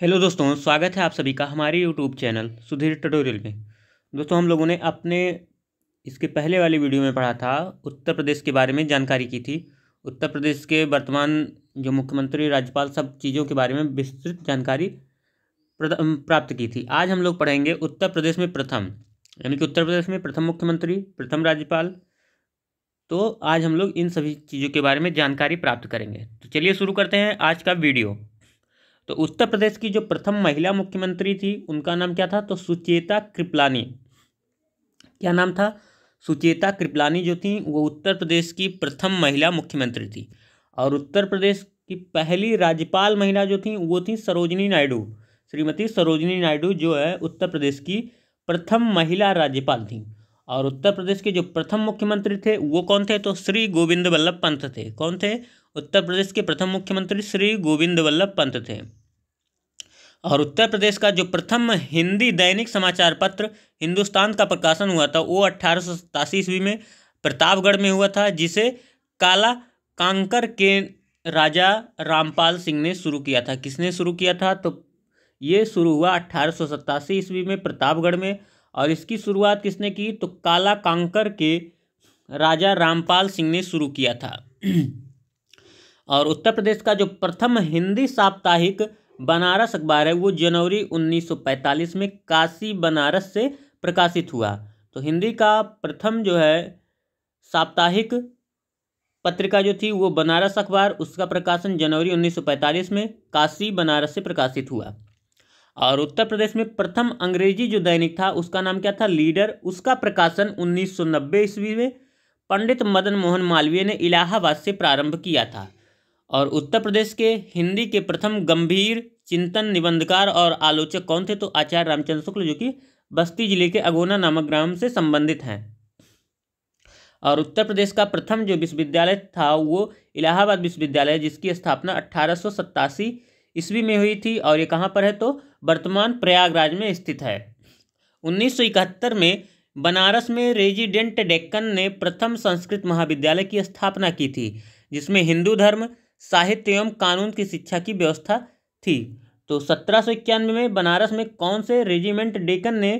hello दोस्तों स्वागत है आप सभी का हमारे यूट्यूब चैनल सुधीर ट्यूटोरियल में दोस्तों हम लोगों ने अपने इसके पहले वाली वीडियो में पढ़ा था उत्तर प्रदेश के बारे में जानकारी की थी उत्तर प्रदेश के वर्तमान जो मुख्यमंत्री राज्यपाल सब चीज़ों के बारे में विस्तृत जानकारी प्राप्त की थी आज हम लोग पढ़ेंगे उत्तर प्रदेश में प्रथम यानी कि उत्तर प्रदेश में प्रथम मुख्यमंत्री प्रथम राज्यपाल तो आज हम लोग इन सभी चीज़ों के बारे में जानकारी प्राप्त करेंगे तो चलिए शुरू करते हैं आज का वीडियो तो उत्तर प्रदेश की जो प्रथम महिला मुख्यमंत्री थी उनका नाम क्या था तो सुचेता कृपलानी क्या नाम था सुचेता कृपलानी जो थी वो उत्तर प्रदेश की प्रथम महिला मुख्यमंत्री थी और उत्तर प्रदेश की पहली राज्यपाल महिला जो थी वो थी सरोजनी नायडू श्रीमती सरोजनी नायडू जो है उत्तर प्रदेश की प्रथम महिला राज्यपाल थी और उत्तर प्रदेश के जो प्रथम मुख्यमंत्री थे वो कौन थे तो श्री गोविंद वल्लभ पंत थे कौन थे उत्तर प्रदेश के प्रथम मुख्यमंत्री श्री गोविंद वल्लभ पंत थे और उत्तर प्रदेश का जो प्रथम हिंदी दैनिक समाचार पत्र हिंदुस्तान का प्रकाशन हुआ था वो अठारह ईस्वी में प्रतापगढ़ में हुआ था जिसे काला कांकर के राजा रामपाल सिंह ने शुरू किया था किसने शुरू किया था तो ये शुरू हुआ अट्ठारह ईस्वी में प्रतापगढ़ में और इसकी शुरुआत किसने की तो काला कांकर के राजा रामपाल सिंह ने शुरू किया था और उत्तर प्रदेश का जो प्रथम हिंदी साप्ताहिक बनारस अखबार है वो जनवरी 1945 में काशी बनारस से प्रकाशित हुआ तो हिंदी का प्रथम जो है साप्ताहिक पत्रिका जो थी वो बनारस अखबार उसका प्रकाशन जनवरी 1945 में काशी बनारस से प्रकाशित हुआ और उत्तर प्रदेश में प्रथम अंग्रेजी जो दैनिक था उसका नाम क्या था लीडर उसका प्रकाशन 1990 ईस्वी में पंडित मदन मोहन मालवीय ने इलाहाबाद से प्रारंभ किया था और उत्तर प्रदेश के हिंदी के प्रथम गंभीर चिंतन निबंधकार और आलोचक कौन थे तो आचार्य रामचंद्र शुक्ल जो कि बस्ती जिले के अगोना नामक ग्राम से संबंधित हैं और उत्तर प्रदेश का प्रथम जो विश्वविद्यालय था वो इलाहाबाद विश्वविद्यालय जिसकी स्थापना अट्ठारह ईस्वी में हुई थी और ये कहाँ पर है तो वर्तमान प्रयागराज में स्थित है 1971 में बनारस में रेजिडेंट डेक्कन ने प्रथम संस्कृत महाविद्यालय की स्थापना की थी जिसमें हिंदू धर्म साहित्य एवं कानून की शिक्षा की व्यवस्था थी तो सत्रह में बनारस में कौन से रेजिमेंट डेकन ने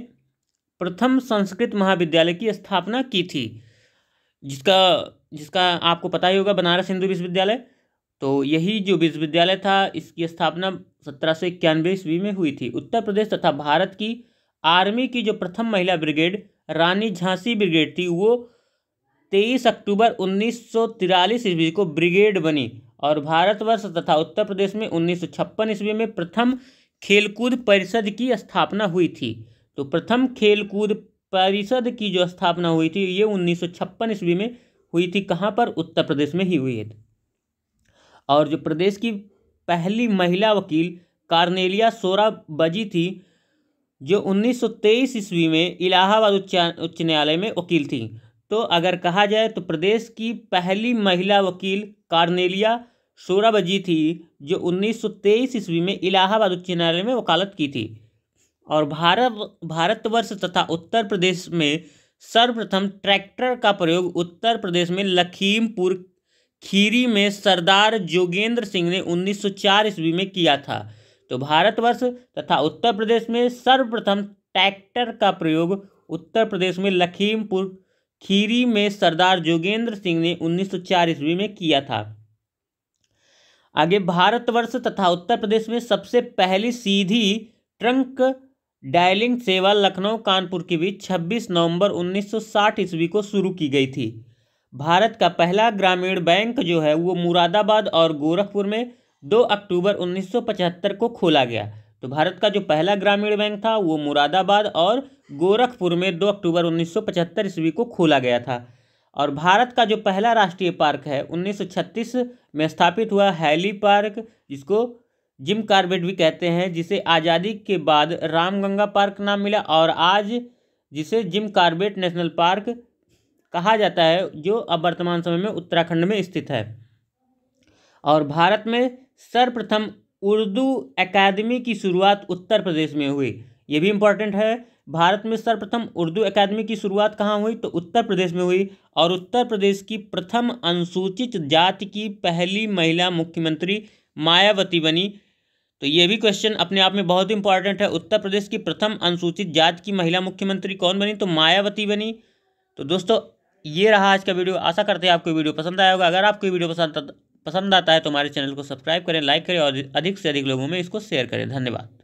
प्रथम संस्कृत महाविद्यालय की स्थापना की थी जिसका जिसका आपको पता ही होगा बनारस हिंदू विश्वविद्यालय तो यही जो विश्वविद्यालय था इसकी स्थापना सत्रह सौ इक्यानवे ईस्वी में हुई थी उत्तर प्रदेश तथा भारत की आर्मी की जो प्रथम महिला ब्रिगेड रानी झांसी ब्रिगेड थी वो तेईस अक्टूबर उन्नीस सौ ईस्वी को ब्रिगेड बनी और भारतवर्ष तथा उत्तर प्रदेश में उन्नीस सौ छप्पन ईस्वी में प्रथम खेलकूद परिषद की स्थापना हुई थी तो प्रथम खेलकूद परिषद की जो स्थापना हुई थी ये उन्नीस सौ छप्पन ईस्वी में हुई थी कहाँ पर उत्तर प्रदेश में ही हुई है और जो प्रदेश की पहली महिला वकील कार्नेलिया सोरा बजी थी जो 1923 ईस्वी में इलाहाबाद उच्च न्यायालय में वकील थी तो अगर कहा जाए तो प्रदेश की पहली महिला वकील कार्नेलिया सोराबजी थी जो 1923 ईस्वी में इलाहाबाद उच्च न्यायालय में वकालत की थी और भारत भारतवर्ष तथा उत्तर प्रदेश में सर्वप्रथम ट्रैक्टर का प्रयोग उत्तर प्रदेश में लखीमपुर खीरी में सरदार जोगेंद्र सिंह ने 1904 ईस्वी में किया था तो भारतवर्ष तथा उत्तर प्रदेश में सर्वप्रथम ट्रैक्टर का प्रयोग उत्तर प्रदेश में लखीमपुर खीरी में सरदार जोगेंद्र सिंह ने 1904 ईस्वी में किया था आगे भारतवर्ष तथा उत्तर प्रदेश में सबसे पहली सीधी ट्रंक डायलिंग सेवा लखनऊ कानपुर के बीच 26 नवंबर 1960 ईस्वी को शुरू की गई थी भारत का पहला ग्रामीण बैंक जो है वो मुरादाबाद और गोरखपुर में 2 अक्टूबर 1975 को खोला गया तो भारत का जो पहला ग्रामीण बैंक था वो मुरादाबाद और गोरखपुर में 2 अक्टूबर 1975 ईस्वी को खोला गया था और भारत का जो पहला राष्ट्रीय पार्क है उन्नीस में स्थापित हुआ हैली पार्क जिसको जिम कार्बेट भी कहते हैं जिसे आज़ादी के बाद रामगंगा पार्क नाम मिला और आज जिसे जिम कार्बेट नेशनल पार्क कहा जाता है जो अब वर्तमान समय में उत्तराखंड में स्थित है और भारत में सर्वप्रथम उर्दू एकेडमी की शुरुआत उत्तर प्रदेश में हुई ये भी इम्पोर्टेंट है भारत में सर्वप्रथम उर्दू अकादमी की शुरुआत कहाँ हुई तो उत्तर प्रदेश में हुई और उत्तर प्रदेश की प्रथम अनुसूचित जाति की पहली महिला मुख्यमंत्री मायावती बनी तो ये भी क्वेश्चन अपने आप में बहुत इंपॉर्टेंट है उत्तर प्रदेश की प्रथम अनुसूचित जाति की महिला मुख्यमंत्री कौन बनी तो मायावती बनी तो दोस्तों ये रहा आज का वीडियो आशा करते हैं आपको वीडियो पसंद आया होगा अगर आपको वीडियो पसंद पसंद आता है तो हमारे चैनल को सब्सक्राइब करें लाइक करें और अधिक से अधिक लोगों में इसको शेयर करें धन्यवाद